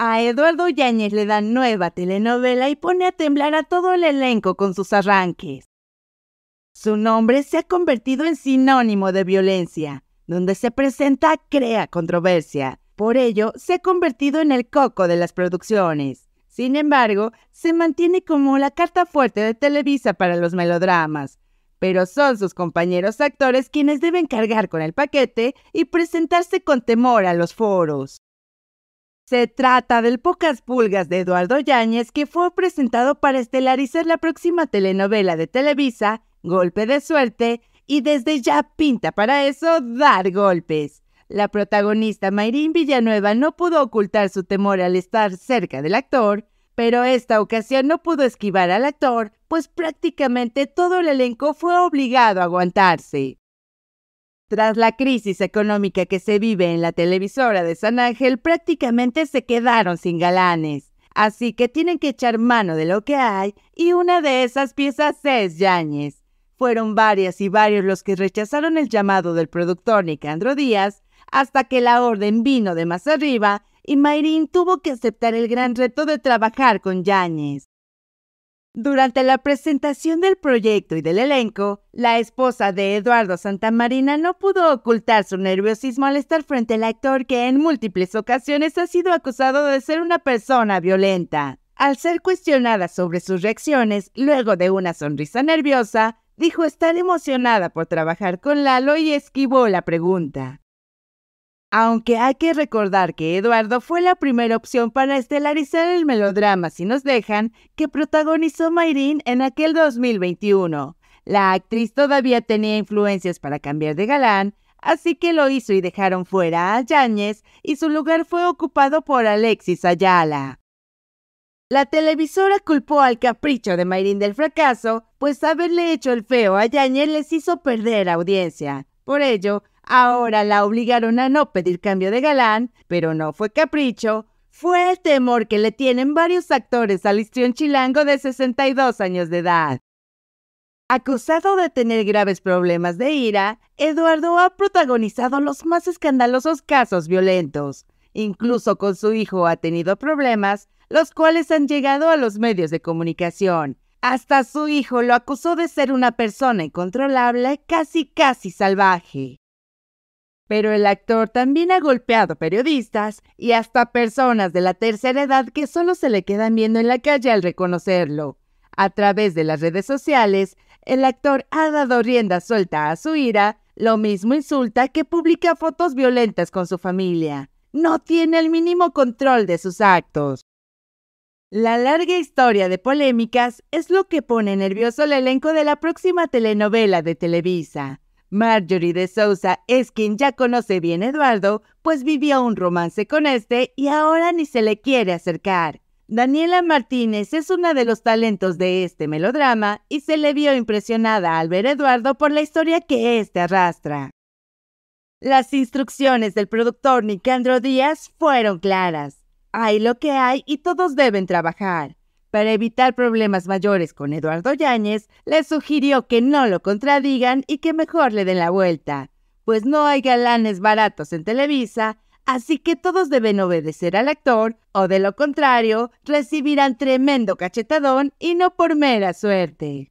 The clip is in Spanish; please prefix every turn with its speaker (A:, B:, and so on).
A: A Eduardo Yáñez le da nueva telenovela y pone a temblar a todo el elenco con sus arranques. Su nombre se ha convertido en sinónimo de violencia, donde se presenta crea controversia. Por ello, se ha convertido en el coco de las producciones. Sin embargo, se mantiene como la carta fuerte de Televisa para los melodramas, pero son sus compañeros actores quienes deben cargar con el paquete y presentarse con temor a los foros. Se trata del Pocas Pulgas de Eduardo Yáñez que fue presentado para estelarizar la próxima telenovela de Televisa, Golpe de Suerte, y desde ya pinta para eso dar golpes. La protagonista Mayrín Villanueva no pudo ocultar su temor al estar cerca del actor, pero esta ocasión no pudo esquivar al actor, pues prácticamente todo el elenco fue obligado a aguantarse. Tras la crisis económica que se vive en la televisora de San Ángel, prácticamente se quedaron sin galanes. Así que tienen que echar mano de lo que hay y una de esas piezas es Yáñez. Fueron varias y varios los que rechazaron el llamado del productor Nicandro Díaz hasta que la orden vino de más arriba y Mayrín tuvo que aceptar el gran reto de trabajar con Yáñez. Durante la presentación del proyecto y del elenco, la esposa de Eduardo Santamarina no pudo ocultar su nerviosismo al estar frente al actor que en múltiples ocasiones ha sido acusado de ser una persona violenta. Al ser cuestionada sobre sus reacciones, luego de una sonrisa nerviosa, dijo estar emocionada por trabajar con Lalo y esquivó la pregunta. Aunque hay que recordar que Eduardo fue la primera opción para estelarizar el melodrama Si nos dejan que protagonizó Mayrin en aquel 2021. La actriz todavía tenía influencias para cambiar de galán, así que lo hizo y dejaron fuera a Yáñez y su lugar fue ocupado por Alexis Ayala. La televisora culpó al capricho de Mayrin del fracaso, pues haberle hecho el feo a Yáñez les hizo perder audiencia. Por ello, Ahora la obligaron a no pedir cambio de galán, pero no fue capricho, fue el temor que le tienen varios actores al histrión chilango de 62 años de edad. Acusado de tener graves problemas de ira, Eduardo ha protagonizado los más escandalosos casos violentos. Incluso con su hijo ha tenido problemas, los cuales han llegado a los medios de comunicación. Hasta su hijo lo acusó de ser una persona incontrolable, casi casi salvaje. Pero el actor también ha golpeado periodistas y hasta personas de la tercera edad que solo se le quedan viendo en la calle al reconocerlo. A través de las redes sociales, el actor ha dado rienda suelta a su ira, lo mismo insulta que publica fotos violentas con su familia. No tiene el mínimo control de sus actos. La larga historia de polémicas es lo que pone nervioso el elenco de la próxima telenovela de Televisa. Marjorie de Sousa es quien ya conoce bien a Eduardo, pues vivió un romance con este y ahora ni se le quiere acercar. Daniela Martínez es una de los talentos de este melodrama y se le vio impresionada al ver a Eduardo por la historia que este arrastra. Las instrucciones del productor Nicandro Díaz fueron claras. Hay lo que hay y todos deben trabajar. Para evitar problemas mayores con Eduardo Yáñez, les sugirió que no lo contradigan y que mejor le den la vuelta, pues no hay galanes baratos en Televisa, así que todos deben obedecer al actor, o de lo contrario, recibirán tremendo cachetadón y no por mera suerte.